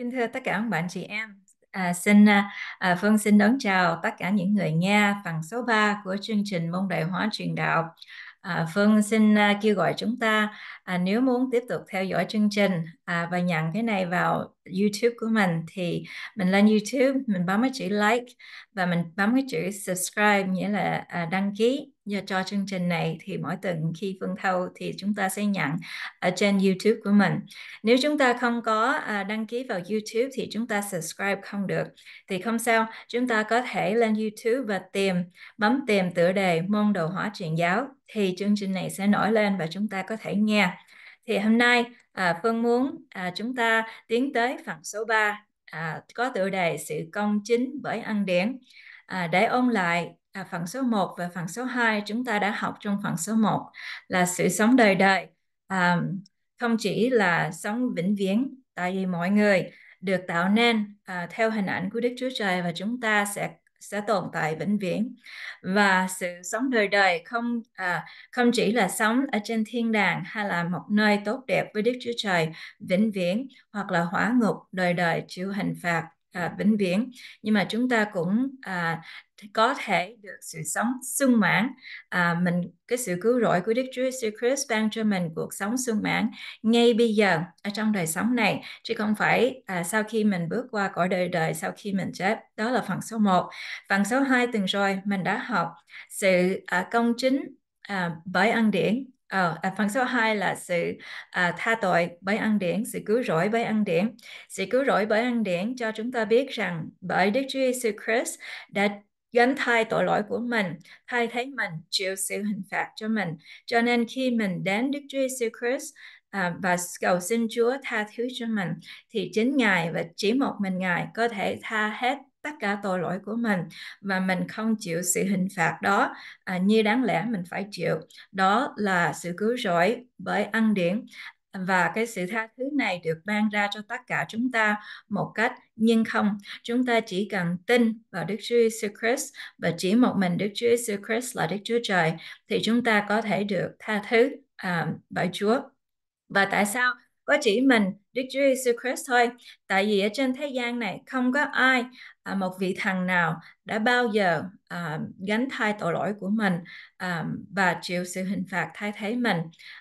Kính thưa tất cả các bạn chị em, à, xin à, Phương à, xin đón chào tất cả những người nghe phần số 3 của chương trình Môn Đại Hóa Truyền Đạo. À, Phương xin à, kêu gọi chúng ta à, nếu muốn tiếp tục theo dõi chương trình à, và nhận cái này vào YouTube của mình thì mình lên YouTube, mình bấm cái chữ like và mình bấm cái chữ subscribe nghĩa là à, đăng ký do cho chương trình này thì mỗi tuần khi phân Thâu thì chúng ta sẽ nhận ở trên YouTube của mình. Nếu chúng ta không có à, đăng ký vào YouTube thì chúng ta subscribe không được. Thì không sao, chúng ta có thể lên YouTube và tìm, bấm tìm tựa đề môn đồ hóa truyền giáo thì chương trình này sẽ nổi lên và chúng ta có thể nghe. Thì hôm nay à, phân muốn à, chúng ta tiến tới phần số 3 có tựa đề sự công chính bởi ăn điển. À, để ôn lại À, phần số 1 và phần số 2 chúng ta đã học trong phần số 1 là sự sống đời đời. À, không chỉ là sống vĩnh viễn, tại vì mọi người được tạo nên à, theo hình ảnh của Đức Chúa Trời và chúng ta sẽ sẽ tồn tại vĩnh viễn và sự sống đời đời không à, không chỉ là sống ở trên thiên đàng hay là một nơi tốt đẹp với Đức Chúa Trời vĩnh viễn hoặc là hỏa ngục đời đời chịu hình phạt à, vĩnh viễn nhưng mà chúng ta cũng à, có thể được sự sống sung mãn à, mình cái sự cứu rỗi của Đức Chúa Jesus Christ ban cho mình cuộc sống sung mãn ngay bây giờ ở trong đời sống này chứ không phải à, sau khi mình bước qua cõi đời đời sau khi mình chết đó là phần số 1 phần số 2 từng rồi mình đã học sự à, công chính à, bởi ăn điển Ờ, à, phần số 2 là sự à, tha tội bởi ăn điển, sự cứu rỗi bởi ăn điển. Sự cứu rỗi bởi ăn điển cho chúng ta biết rằng bởi Đức Chúa Giêsu Christ đã gánh thay tội lỗi của mình, thay thế mình, chịu sự hình phạt cho mình. Cho nên khi mình đến Đức Chúa Giêsu Christ à, và cầu xin Chúa tha thứ cho mình, thì chính Ngài và chỉ một mình Ngài có thể tha hết tất cả tội lỗi của mình và mình không chịu sự hình phạt đó à, như đáng lẽ mình phải chịu đó là sự cứu rỗi bởi ăn điển và cái sự tha thứ này được ban ra cho tất cả chúng ta một cách nhưng không chúng ta chỉ cần tin vào Đức Chúa Jesus Christ và chỉ một mình Đức Chúa Jesus Christ là Đức Chúa Trời thì chúng ta có thể được tha thứ à, bởi Chúa và tại sao có chỉ mình Đức Chúa Giêsu Christ thôi. Tại vì ở trên thế gian này không có ai à, một vị thần nào đã bao giờ à, gánh thay tội lỗi của mình à, và chịu sự hình phạt thay thế mình.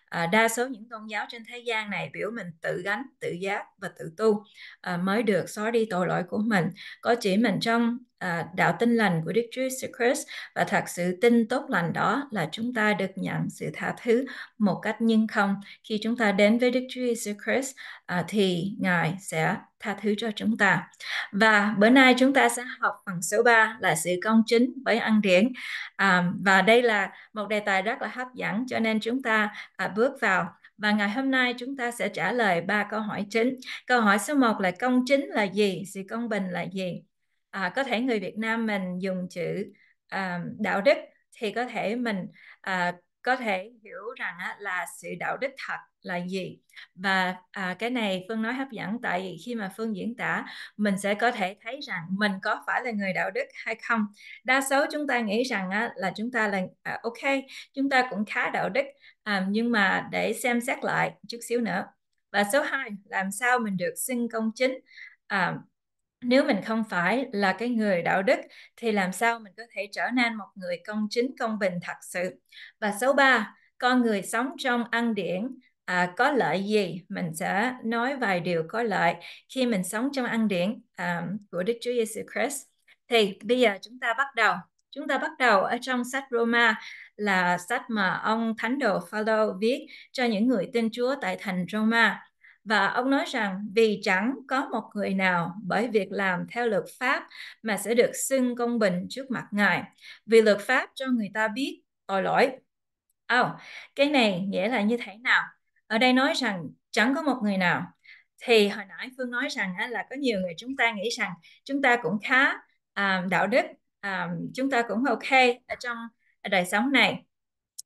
À, đa số những tôn giáo trên thế gian này biểu mình tự gánh, tự giác và tự tu à, mới được xóa đi tội lỗi của mình. Có chỉ mình trong à, đạo tin lành của Đức Chúa Jesus Christ và thật sự tin tốt lành đó là chúng ta được nhận sự tha thứ một cách nhưng không khi chúng ta đến với Đức Chúa Jesus Christ à, thì Ngài sẽ tha thứ cho chúng ta. Và bữa nay chúng ta sẽ học phần số 3 là sự công chính với ăn điển. À, và đây là một đề tài rất là hấp dẫn cho nên chúng ta à, bước vào và ngày hôm nay chúng ta sẽ trả lời ba câu hỏi chính. Câu hỏi số 1 là công chính là gì? Sự công bình là gì? À, có thể người Việt Nam mình dùng chữ à, đạo đức thì có thể mình à, có thể hiểu rằng là sự đạo đức thật là gì và à, cái này phương nói hấp dẫn tại vì khi mà phương diễn tả mình sẽ có thể thấy rằng mình có phải là người đạo đức hay không đa số chúng ta nghĩ rằng là chúng ta là à, ok chúng ta cũng khá đạo đức à, nhưng mà để xem xét lại chút xíu nữa và số 2 làm sao mình được xưng công chính à, nếu mình không phải là cái người đạo đức thì làm sao mình có thể trở nên một người công chính công bình thật sự và số 3 con người sống trong ăn điển à, có lợi gì mình sẽ nói vài điều có lợi khi mình sống trong ăn điển à, của Đức Chúa Giêsu Christ thì bây giờ chúng ta bắt đầu chúng ta bắt đầu ở trong sách Roma là sách mà ông thánh đồ Phaolô viết cho những người tin Chúa tại thành Roma và ông nói rằng vì chẳng có một người nào bởi việc làm theo luật pháp mà sẽ được xưng công bình trước mặt Ngài. Vì luật pháp cho người ta biết tội lỗi. Oh, cái này nghĩa là như thế nào? Ở đây nói rằng chẳng có một người nào. Thì hồi nãy Phương nói rằng là có nhiều người chúng ta nghĩ rằng chúng ta cũng khá à, đạo đức, à, chúng ta cũng ok ở trong đời sống này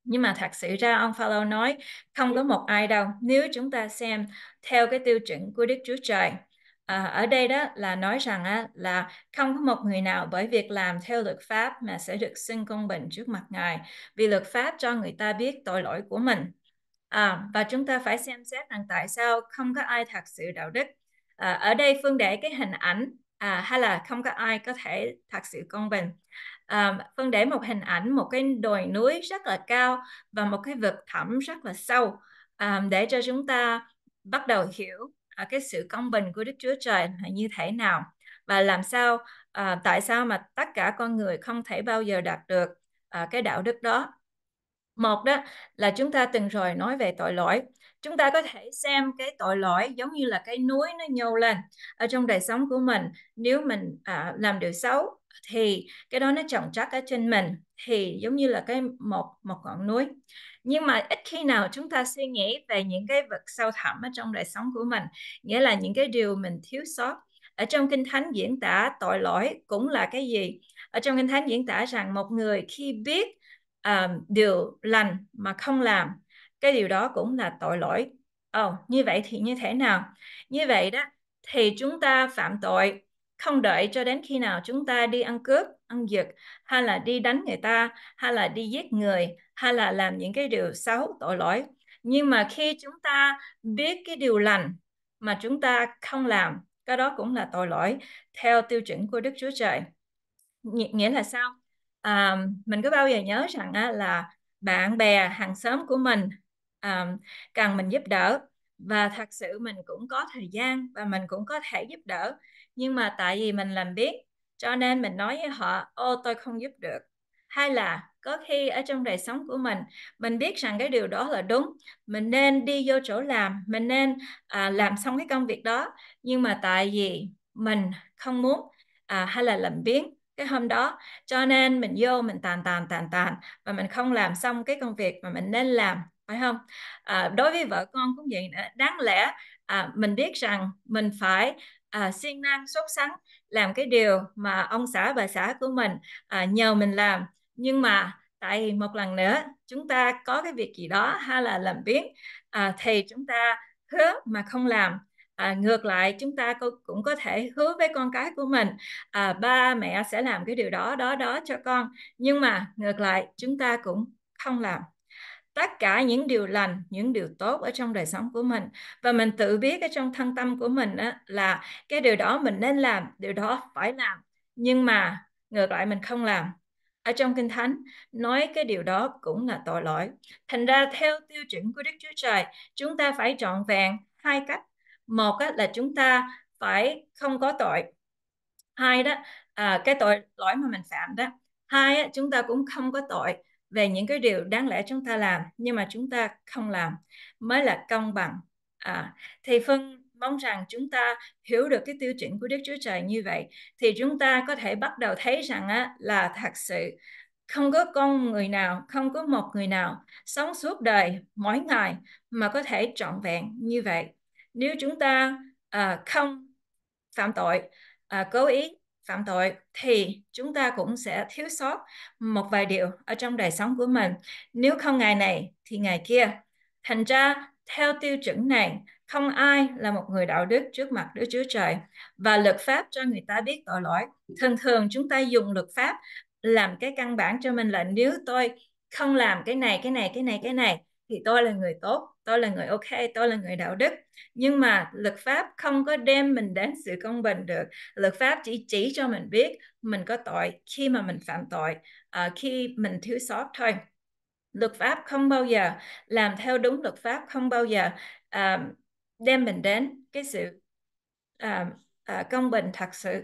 nhưng mà thật sự ra ông Phaolô nói không có một ai đâu nếu chúng ta xem theo cái tiêu chuẩn của Đức Chúa Trời à, ở đây đó là nói rằng á, là không có một người nào bởi việc làm theo luật pháp mà sẽ được xưng công bình trước mặt Ngài vì luật pháp cho người ta biết tội lỗi của mình à, và chúng ta phải xem xét rằng tại sao không có ai thật sự đạo đức à, ở đây phương để cái hình ảnh à, hay là không có ai có thể thật sự công bình à, Phương để một hình ảnh một cái đồi núi rất là cao và một cái vực thẳm rất là sâu à, để cho chúng ta bắt đầu hiểu à, cái sự công bình của Đức Chúa Trời là như thế nào và làm sao à, tại sao mà tất cả con người không thể bao giờ đạt được à, cái đạo đức đó một đó là chúng ta từng rồi nói về tội lỗi chúng ta có thể xem cái tội lỗi giống như là cái núi nó nhô lên ở trong đời sống của mình nếu mình à, làm điều xấu thì cái đó nó trọng trắc ở trên mình thì giống như là cái một một ngọn núi nhưng mà ít khi nào chúng ta suy nghĩ về những cái vật sâu thẳm ở trong đời sống của mình nghĩa là những cái điều mình thiếu sót ở trong kinh thánh diễn tả tội lỗi cũng là cái gì ở trong kinh thánh diễn tả rằng một người khi biết um, điều lành mà không làm cái điều đó cũng là tội lỗi ồ oh, như vậy thì như thế nào như vậy đó thì chúng ta phạm tội không đợi cho đến khi nào chúng ta đi ăn cướp ăn giật hay là đi đánh người ta hay là đi giết người hay là làm những cái điều xấu tội lỗi nhưng mà khi chúng ta biết cái điều lành mà chúng ta không làm cái đó cũng là tội lỗi theo tiêu chuẩn của Đức Chúa Trời nghĩa là sao à, mình có bao giờ nhớ rằng á, là bạn bè hàng xóm của mình um, cần mình giúp đỡ và thật sự mình cũng có thời gian và mình cũng có thể giúp đỡ nhưng mà tại vì mình làm biết cho nên mình nói với họ ô tôi không giúp được hay là có khi ở trong đời sống của mình mình biết rằng cái điều đó là đúng mình nên đi vô chỗ làm mình nên à, làm xong cái công việc đó nhưng mà tại vì mình không muốn à, hay là làm biến cái hôm đó cho nên mình vô mình tàn tàn tàn tàn và mình không làm xong cái công việc mà mình nên làm phải không à, đối với vợ con cũng vậy nữa. đáng lẽ à, mình biết rằng mình phải à, siêng năng sốt sắng làm cái điều mà ông xã bà xã của mình à, nhờ mình làm nhưng mà tại một lần nữa chúng ta có cái việc gì đó hay là làm biến à, thì chúng ta hứa mà không làm à, ngược lại chúng ta cũng có thể hứa với con cái của mình à, ba mẹ sẽ làm cái điều đó đó đó cho con nhưng mà ngược lại chúng ta cũng không làm tất cả những điều lành những điều tốt ở trong đời sống của mình và mình tự biết ở trong thân tâm của mình á, là cái điều đó mình nên làm điều đó phải làm nhưng mà ngược lại mình không làm ở trong kinh thánh nói cái điều đó cũng là tội lỗi thành ra theo tiêu chuẩn của đức chúa trời chúng ta phải trọn vẹn hai cách một á, là chúng ta phải không có tội hai đó à, cái tội lỗi mà mình phạm đó hai á, chúng ta cũng không có tội về những cái điều đáng lẽ chúng ta làm nhưng mà chúng ta không làm mới là công bằng à, thì phân mong rằng chúng ta hiểu được cái tiêu chuẩn của Đức Chúa Trời như vậy thì chúng ta có thể bắt đầu thấy rằng á, là thật sự không có con người nào, không có một người nào sống suốt đời mỗi ngày mà có thể trọn vẹn như vậy. Nếu chúng ta à, không phạm tội, à, cố ý phạm tội thì chúng ta cũng sẽ thiếu sót một vài điều ở trong đời sống của mình. Nếu không ngày này thì ngày kia. Thành ra theo tiêu chuẩn này không ai là một người đạo đức trước mặt Đức Chúa Trời và luật pháp cho người ta biết tội lỗi. Thường thường chúng ta dùng luật pháp làm cái căn bản cho mình là nếu tôi không làm cái này cái này cái này cái này thì tôi là người tốt tôi là người ok tôi là người đạo đức nhưng mà luật pháp không có đem mình đến sự công bình được luật pháp chỉ chỉ cho mình biết mình có tội khi mà mình phạm tội uh, khi mình thiếu sót thôi luật pháp không bao giờ làm theo đúng luật pháp không bao giờ uh, đem mình đến cái sự uh, uh, công bình thật sự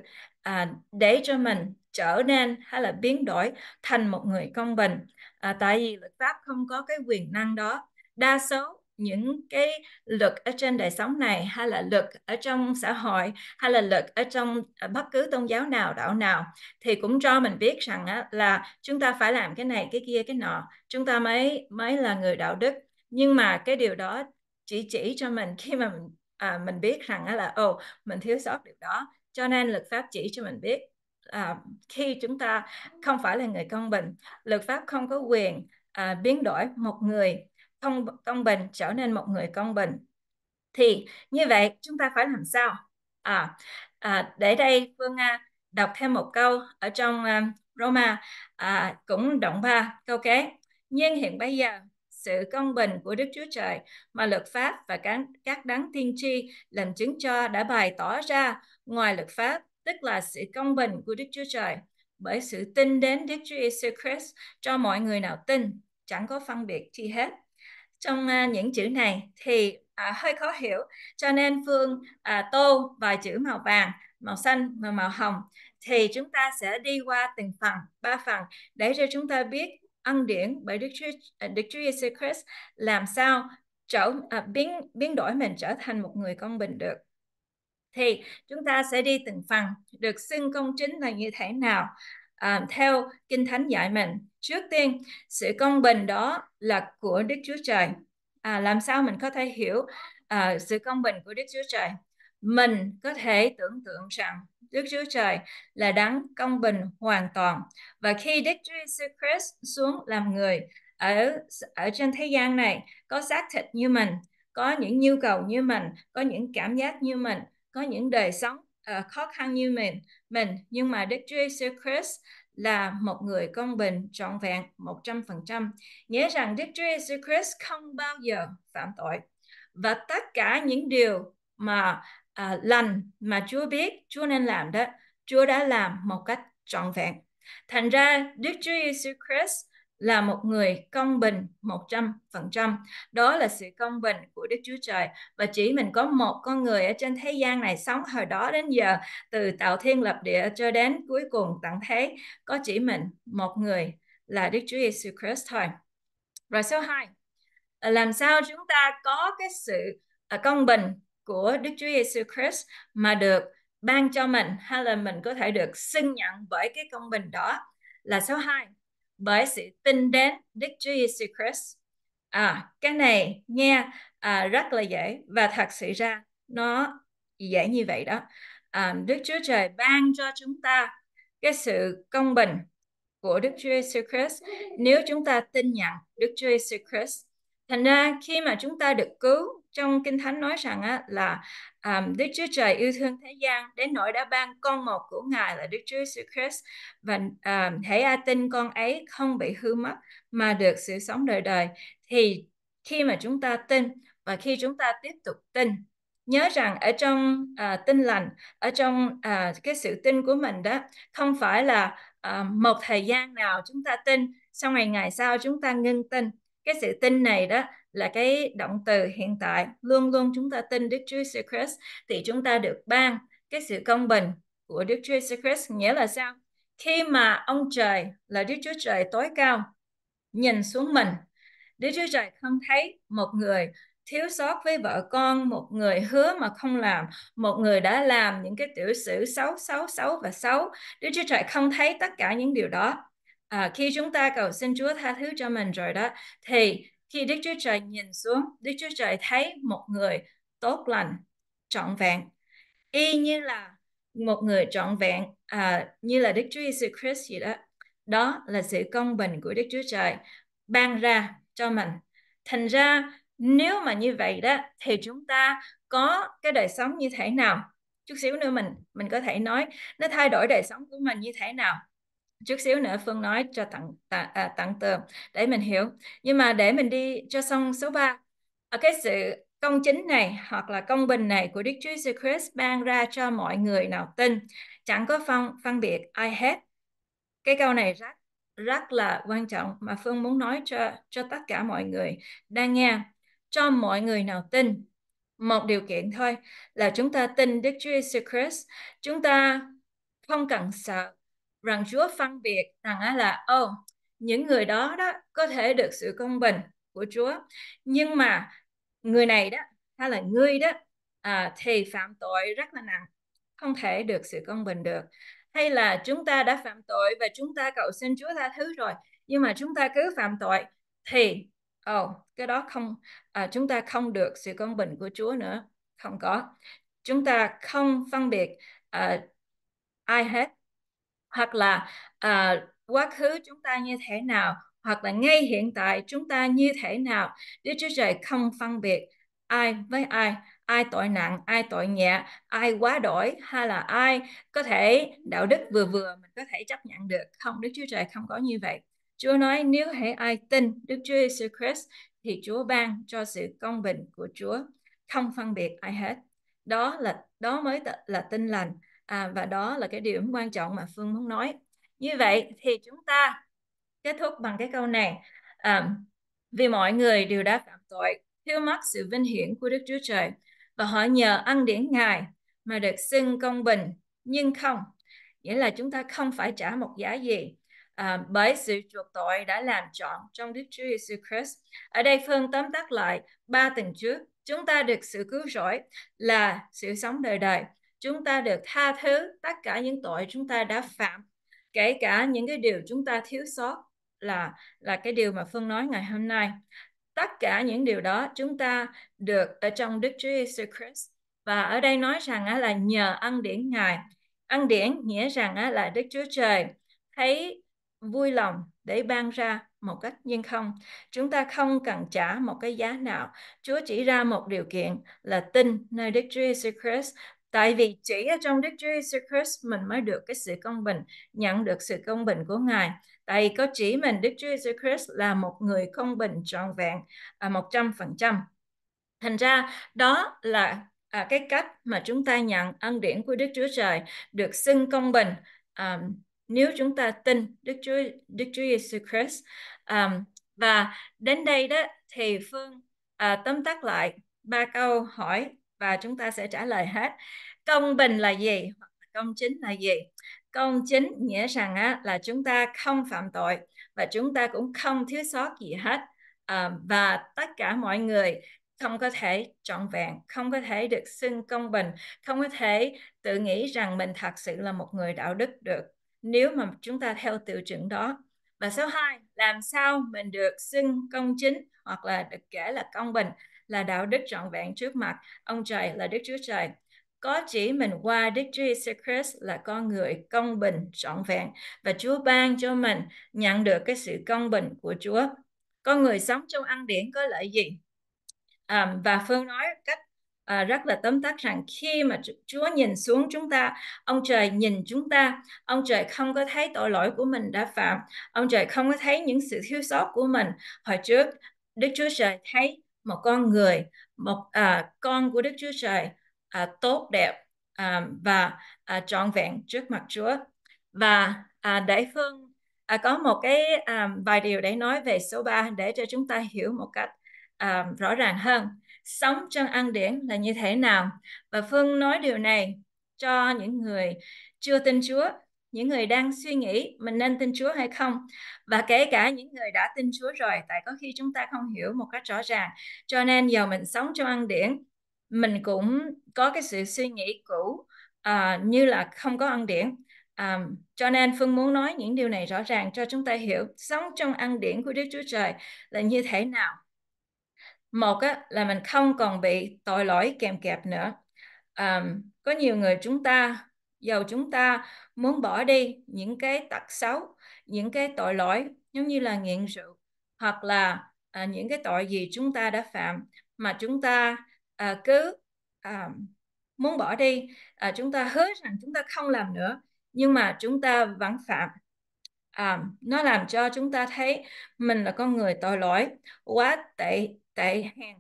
uh, để cho mình trở nên hay là biến đổi thành một người công bình à, tại vì luật pháp không có cái quyền năng đó đa số những cái luật ở trên đời sống này hay là luật ở trong xã hội hay là luật ở trong à, bất cứ tôn giáo nào đạo nào thì cũng cho mình biết rằng là chúng ta phải làm cái này cái kia cái nọ chúng ta mới mới là người đạo đức nhưng mà cái điều đó chỉ chỉ cho mình khi mà mình à, mình biết rằng là ồ oh, mình thiếu sót điều đó cho nên luật pháp chỉ cho mình biết à, khi chúng ta không phải là người công bình luật pháp không có quyền à, biến đổi một người công công bình trở nên một người công bình thì như vậy chúng ta phải làm sao à, à để đây phương nga đọc thêm một câu ở trong um, Roma à, cũng động ba câu kế nhưng hiện bây giờ sự công bình của Đức Chúa Trời mà luật pháp và các, các đáng tiên tri làm chứng cho đã bày tỏ ra ngoài luật pháp, tức là sự công bình của Đức Chúa Trời bởi sự tin đến Đức Chúa Jesus Christ cho mọi người nào tin, chẳng có phân biệt chi hết trong uh, những chữ này thì uh, hơi khó hiểu cho nên phương uh, tô vài chữ màu vàng màu xanh và màu hồng thì chúng ta sẽ đi qua từng phần ba phần để cho chúng ta biết ân điển bởi Đức Chúa, Đức Chúa Giêsu Christ làm sao trở à, biến biến đổi mình trở thành một người công bình được thì chúng ta sẽ đi từng phần được xưng công chính là như thế nào à, theo Kinh Thánh dạy mình. Trước tiên, sự công bình đó là của Đức Chúa Trời. À, làm sao mình có thể hiểu à, sự công bình của Đức Chúa Trời? Mình có thể tưởng tượng rằng Đức Chúa Trời là đáng công bình hoàn toàn. Và khi Đức Chúa Jesus Christ xuống làm người ở ở trên thế gian này có xác thịt như mình, có những nhu cầu như mình, có những cảm giác như mình, có những đời sống Ờ, khó khăn như mình mình nhưng mà Đức Chúa Giêsu Christ là một người công bình trọn vẹn 100%. Nhớ rằng Đức Chúa Giêsu Christ không bao giờ phạm tội. Và tất cả những điều mà uh, lành mà Chúa biết Chúa nên làm đó, Chúa đã làm một cách trọn vẹn. Thành ra Đức Chúa Giêsu Christ là một người công bình 100%. Đó là sự công bình của Đức Chúa Trời. Và chỉ mình có một con người ở trên thế gian này sống hồi đó đến giờ, từ tạo thiên lập địa cho đến cuối cùng tận thế, có chỉ mình một người là Đức Chúa Giêsu Christ thôi. Rồi số 2, à, làm sao chúng ta có cái sự à, công bình của Đức Chúa Giêsu Christ mà được ban cho mình hay là mình có thể được xưng nhận bởi cái công bình đó là số 2 bởi sự tin đến Đức Chúa Giêsu Christ. À, cái này nghe à, rất là dễ và thật sự ra nó dễ như vậy đó. À, Đức Chúa Trời ban cho chúng ta cái sự công bình của Đức Chúa Giêsu Christ nếu chúng ta tin nhận Đức Chúa Giêsu Christ. Thành ra khi mà chúng ta được cứu trong kinh thánh nói rằng á, là um, Đức Chúa Trời yêu thương thế gian đến nỗi đã ban con một của Ngài là Đức Chúa Jesus Christ và um, à, hãy a tin con ấy không bị hư mất mà được sự sống đời đời thì khi mà chúng ta tin và khi chúng ta tiếp tục tin nhớ rằng ở trong uh, tin lành ở trong uh, cái sự tin của mình đó không phải là uh, một thời gian nào chúng ta tin xong ngày ngày sau chúng ta ngưng tin cái sự tin này đó là cái động từ hiện tại luôn luôn chúng ta tin Đức Chúa Jesus Christ thì chúng ta được ban cái sự công bình của Đức Chúa Jesus Christ nghĩa là sao khi mà ông trời là Đức Chúa Trời tối cao nhìn xuống mình Đức Chúa Trời không thấy một người thiếu sót với vợ con, một người hứa mà không làm, một người đã làm những cái tiểu sử xấu, xấu, xấu và xấu. Đức Chúa Trời không thấy tất cả những điều đó à, khi chúng ta cầu xin Chúa tha thứ cho mình rồi đó thì khi Đức Chúa Trời nhìn xuống Đức Chúa Trời thấy một người tốt lành trọn vẹn y như là một người trọn vẹn à, như là Đức Chúa Giêsu Christ vậy đó đó là sự công bình của Đức Chúa Trời ban ra cho mình thành ra nếu mà như vậy đó thì chúng ta có cái đời sống như thế nào chút xíu nữa mình mình có thể nói nó thay đổi đời sống của mình như thế nào chút xíu nữa Phương nói cho tặng tặng, à, tặng tường để mình hiểu nhưng mà để mình đi cho xong số 3 ở à, cái sự công chính này hoặc là công bình này của Đức Chúa Jesus Christ ban ra cho mọi người nào tin chẳng có phân phân biệt ai hết cái câu này rất rất là quan trọng mà Phương muốn nói cho cho tất cả mọi người đang nghe cho mọi người nào tin một điều kiện thôi là chúng ta tin Đức Chúa Jesus Christ chúng ta không cần sợ rằng Chúa phân biệt rằng là ô oh, những người đó đó có thể được sự công bình của Chúa nhưng mà người này đó hay là ngươi đó à, thì phạm tội rất là nặng không thể được sự công bình được hay là chúng ta đã phạm tội và chúng ta cầu xin Chúa tha thứ rồi nhưng mà chúng ta cứ phạm tội thì ồ oh, cái đó không à, chúng ta không được sự công bình của Chúa nữa không có chúng ta không phân biệt à, ai hết hoặc là à, quá khứ chúng ta như thế nào hoặc là ngay hiện tại chúng ta như thế nào Đức Chúa Trời không phân biệt ai với ai ai tội nặng ai tội nhẹ ai quá đổi hay là ai có thể đạo đức vừa vừa mình có thể chấp nhận được không Đức Chúa Trời không có như vậy Chúa nói nếu hãy ai tin Đức Chúa Jesus Christ thì Chúa ban cho sự công bình của Chúa không phân biệt ai hết đó là đó mới là tin lành à, và đó là cái điểm quan trọng mà phương muốn nói như vậy thì chúng ta kết thúc bằng cái câu này à, vì mọi người đều đã phạm tội thiếu mất sự vinh hiển của đức chúa trời và họ nhờ ăn điển ngài mà được xưng công bình nhưng không nghĩa là chúng ta không phải trả một giá gì à, bởi sự chuộc tội đã làm chọn trong Đức Chúa Giêsu Christ. Ở đây Phương tóm tắt lại ba tình trước. Chúng ta được sự cứu rỗi là sự sống đời đời chúng ta được tha thứ tất cả những tội chúng ta đã phạm kể cả những cái điều chúng ta thiếu sót là là cái điều mà phương nói ngày hôm nay tất cả những điều đó chúng ta được ở trong Đức Chúa Jesus Christ và ở đây nói rằng là nhờ ăn điển ngài ăn điển nghĩa rằng là Đức Chúa Trời thấy vui lòng để ban ra một cách nhưng không chúng ta không cần trả một cái giá nào Chúa chỉ ra một điều kiện là tin nơi Đức Chúa Jesus Christ Tại vì chỉ ở trong Đức Chúa Giêsu Christ mình mới được cái sự công bình, nhận được sự công bình của Ngài. Tại vì có chỉ mình Đức Chúa Giêsu Christ là một người công bình trọn vẹn à, 100%. Thành ra đó là à, cái cách mà chúng ta nhận ân điển của Đức Chúa Trời được xưng công bình à, nếu chúng ta tin Đức Chúa Đức Chúa Giêsu Christ. À, và đến đây đó thì Phương à, tóm tắt lại ba câu hỏi và chúng ta sẽ trả lời hết công bình là gì công chính là gì công chính nghĩa rằng á, là chúng ta không phạm tội và chúng ta cũng không thiếu sót gì hết à, và tất cả mọi người không có thể trọn vẹn không có thể được xưng công bình không có thể tự nghĩ rằng mình thật sự là một người đạo đức được nếu mà chúng ta theo tiêu chuẩn đó và số 2 làm sao mình được xưng công chính hoặc là được kể là công bình là đạo đức trọn vẹn trước mặt ông trời là Đức Chúa Trời. Có chỉ mình qua Đức Chúa Jesus Christ là con người công bình, trọn vẹn và Chúa ban cho mình nhận được cái sự công bình của Chúa. Con người sống trong ăn điển có lợi gì? À, và Phương nói cách à, rất là tóm tắt rằng khi mà Chúa nhìn xuống chúng ta, ông trời nhìn chúng ta, ông trời không có thấy tội lỗi của mình đã phạm, ông trời không có thấy những sự thiếu sót của mình hồi trước. Đức Chúa Trời thấy một con người một à, con của Đức Chúa Trời à, tốt đẹp à, và à, trọn vẹn trước mặt Chúa và à, Đại Phương à, có một cái à, vài điều để nói về số 3 để cho chúng ta hiểu một cách à, rõ ràng hơn sống trong ăn điển là như thế nào và Phương nói điều này cho những người chưa tin Chúa những người đang suy nghĩ mình nên tin Chúa hay không và kể cả những người đã tin Chúa rồi tại có khi chúng ta không hiểu một cách rõ ràng cho nên giờ mình sống trong ăn điển mình cũng có cái sự suy nghĩ cũ uh, như là không có ăn điển um, cho nên Phương muốn nói những điều này rõ ràng cho chúng ta hiểu sống trong ăn điển của Đức Chúa Trời là như thế nào một á, là mình không còn bị tội lỗi kèm kẹp nữa um, có nhiều người chúng ta dầu chúng ta muốn bỏ đi những cái tật xấu những cái tội lỗi giống như là nghiện rượu hoặc là à, những cái tội gì chúng ta đã phạm mà chúng ta à, cứ à, muốn bỏ đi à, chúng ta hứa rằng chúng ta không làm nữa nhưng mà chúng ta vẫn phạm à, nó làm cho chúng ta thấy mình là con người tội lỗi quá tệ tệ hèn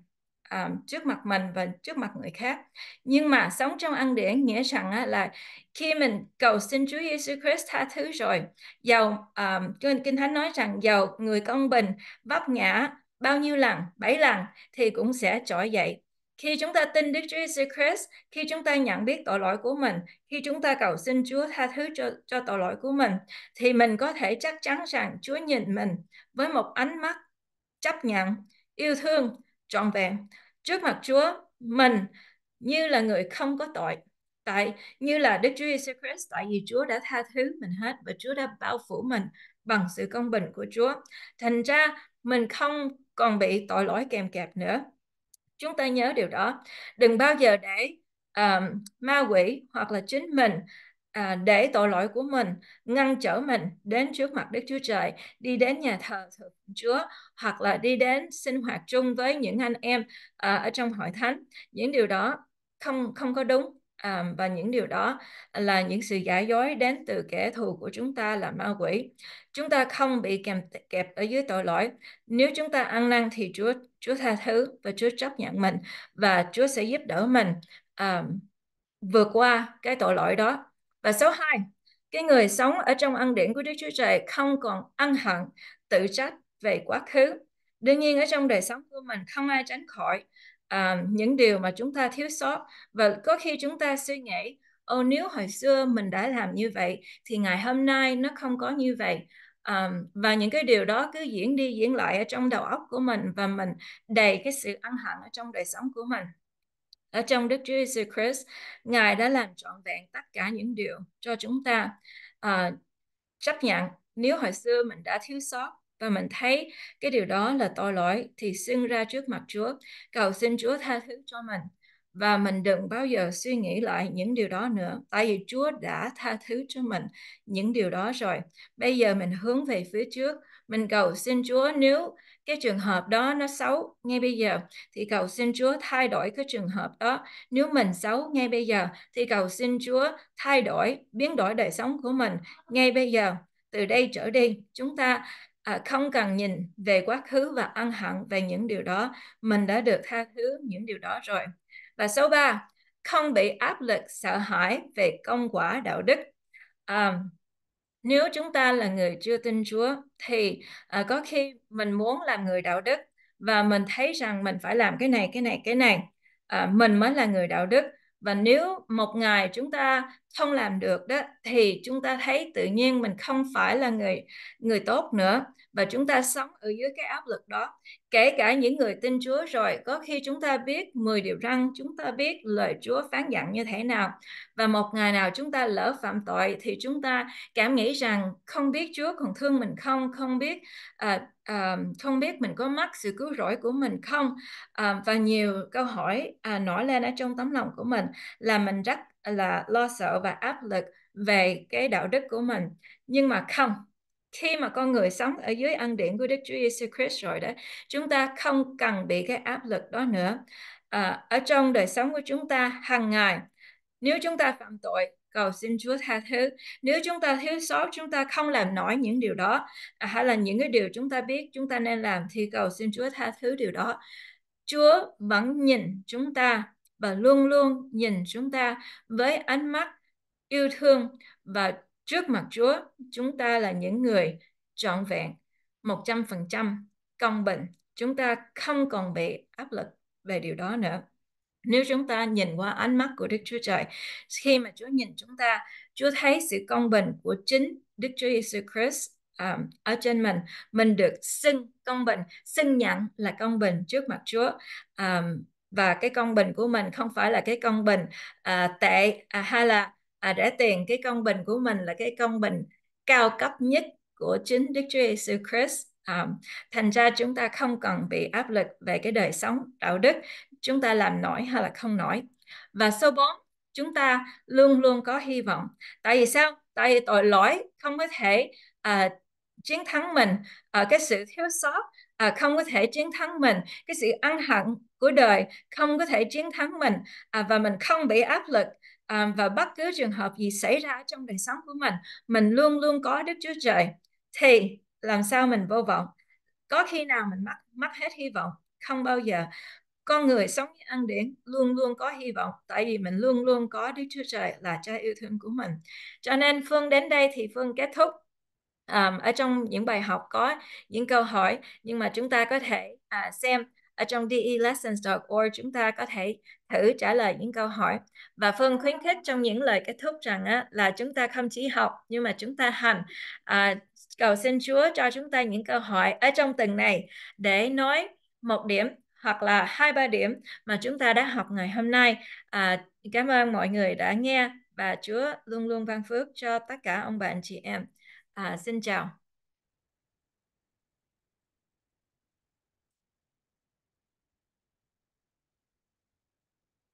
um, trước mặt mình và trước mặt người khác. Nhưng mà sống trong ăn điển nghĩa rằng á, là khi mình cầu xin Chúa Giêsu Christ tha thứ rồi, dầu um, kinh thánh nói rằng dầu người công bình vấp ngã bao nhiêu lần, bảy lần thì cũng sẽ trỗi dậy. Khi chúng ta tin Đức Chúa Jesus Christ, khi chúng ta nhận biết tội lỗi của mình, khi chúng ta cầu xin Chúa tha thứ cho, cho tội lỗi của mình, thì mình có thể chắc chắn rằng Chúa nhìn mình với một ánh mắt chấp nhận, yêu thương trọn vẹn trước mặt Chúa mình như là người không có tội tại như là Đức Chúa Jesus Christ tại vì Chúa đã tha thứ mình hết và Chúa đã bao phủ mình bằng sự công bình của Chúa thành ra mình không còn bị tội lỗi kèm kẹp nữa chúng ta nhớ điều đó đừng bao giờ để um, ma quỷ hoặc là chính mình à, để tội lỗi của mình ngăn trở mình đến trước mặt Đức Chúa Trời đi đến nhà thờ thượng Chúa hoặc là đi đến sinh hoạt chung với những anh em à, ở trong hội thánh những điều đó không không có đúng à, và những điều đó là những sự giả dối đến từ kẻ thù của chúng ta là ma quỷ chúng ta không bị kèm kẹp ở dưới tội lỗi nếu chúng ta ăn năn thì Chúa Chúa tha thứ và Chúa chấp nhận mình và Chúa sẽ giúp đỡ mình à, vượt qua cái tội lỗi đó và số 2, cái người sống ở trong ân điển của Đức Chúa Trời không còn ân hận, tự trách về quá khứ. Đương nhiên ở trong đời sống của mình không ai tránh khỏi uh, những điều mà chúng ta thiếu sót và có khi chúng ta suy nghĩ ô nếu hồi xưa mình đã làm như vậy thì ngày hôm nay nó không có như vậy um, và những cái điều đó cứ diễn đi diễn lại ở trong đầu óc của mình và mình đầy cái sự ăn hận ở trong đời sống của mình ở trong Đức Chúa Giêsu Christ, Ngài đã làm trọn vẹn tất cả những điều cho chúng ta uh, chấp nhận. Nếu hồi xưa mình đã thiếu sót và mình thấy cái điều đó là tội lỗi thì xưng ra trước mặt Chúa, cầu xin Chúa tha thứ cho mình và mình đừng bao giờ suy nghĩ lại những điều đó nữa tại vì Chúa đã tha thứ cho mình những điều đó rồi bây giờ mình hướng về phía trước mình cầu xin Chúa nếu cái trường hợp đó nó xấu ngay bây giờ thì cầu xin Chúa thay đổi cái trường hợp đó nếu mình xấu ngay bây giờ thì cầu xin Chúa thay đổi biến đổi đời sống của mình ngay bây giờ từ đây trở đi chúng ta à, không cần nhìn về quá khứ và ăn hận về những điều đó mình đã được tha thứ những điều đó rồi và số 3 không bị áp lực sợ hãi về công quả đạo đức à, nếu chúng ta là người chưa tin Chúa thì à, có khi mình muốn làm người đạo đức và mình thấy rằng mình phải làm cái này cái này cái này à, mình mới là người đạo đức và nếu một ngày chúng ta không làm được đó thì chúng ta thấy tự nhiên mình không phải là người người tốt nữa và chúng ta sống ở dưới cái áp lực đó kể cả những người tin Chúa rồi có khi chúng ta biết 10 điều răn chúng ta biết lời Chúa phán dặn như thế nào và một ngày nào chúng ta lỡ phạm tội thì chúng ta cảm nghĩ rằng không biết Chúa còn thương mình không không biết à, à, không biết mình có mắc sự cứu rỗi của mình không à, và nhiều câu hỏi à, nổi lên ở trong tấm lòng của mình là mình rất là lo sợ và áp lực về cái đạo đức của mình nhưng mà không khi mà con người sống ở dưới ân điển của Đức Chúa Giêsu Christ rồi đó, chúng ta không cần bị cái áp lực đó nữa. À, ở trong đời sống của chúng ta hàng ngày, nếu chúng ta phạm tội, cầu xin Chúa tha thứ. Nếu chúng ta thiếu sót, chúng ta không làm nổi những điều đó, à, hay là những cái điều chúng ta biết chúng ta nên làm thì cầu xin Chúa tha thứ điều đó. Chúa vẫn nhìn chúng ta và luôn luôn nhìn chúng ta với ánh mắt yêu thương và trước mặt Chúa, chúng ta là những người trọn vẹn, 100% công bình. Chúng ta không còn bị áp lực về điều đó nữa. Nếu chúng ta nhìn qua ánh mắt của Đức Chúa Trời, khi mà Chúa nhìn chúng ta, Chúa thấy sự công bình của chính Đức Chúa Jesus Christ um, ở trên mình mình được xưng công bình xưng nhận là công bình trước mặt Chúa um, và cái công bình của mình không phải là cái công bình à, tệ à, hay là à, rẻ tiền cái công bình của mình là cái công bình cao cấp nhất của chính Đức Chúa Giêsu Christ à, thành ra chúng ta không cần bị áp lực về cái đời sống đạo đức chúng ta làm nổi hay là không nổi và số 4 chúng ta luôn luôn có hy vọng tại vì sao tại vì tội lỗi không có thể à, chiến thắng mình ở à, cái sự thiếu sót à, không có thể chiến thắng mình cái sự ăn hận của đời không có thể chiến thắng mình à, và mình không bị áp lực à, và bất cứ trường hợp gì xảy ra trong đời sống của mình mình luôn luôn có đức chúa trời thì làm sao mình vô vọng có khi nào mình mất mất hết hy vọng không bao giờ con người sống với ăn điển luôn luôn có hy vọng tại vì mình luôn luôn có Đức Chúa Trời là cha yêu thương của mình. Cho nên Phương đến đây thì Phương kết thúc um, ở trong những bài học có những câu hỏi nhưng mà chúng ta có thể à, xem ở trong delessons.org chúng ta có thể thử trả lời những câu hỏi và Phương khuyến khích trong những lời kết thúc rằng á, là chúng ta không chỉ học nhưng mà chúng ta hành à, cầu xin Chúa cho chúng ta những câu hỏi ở trong tuần này để nói một điểm hoặc là hai ba điểm mà chúng ta đã học ngày hôm nay à, cảm ơn mọi người đã nghe và Chúa luôn luôn ban phước cho tất cả ông bạn chị em À, xin chào.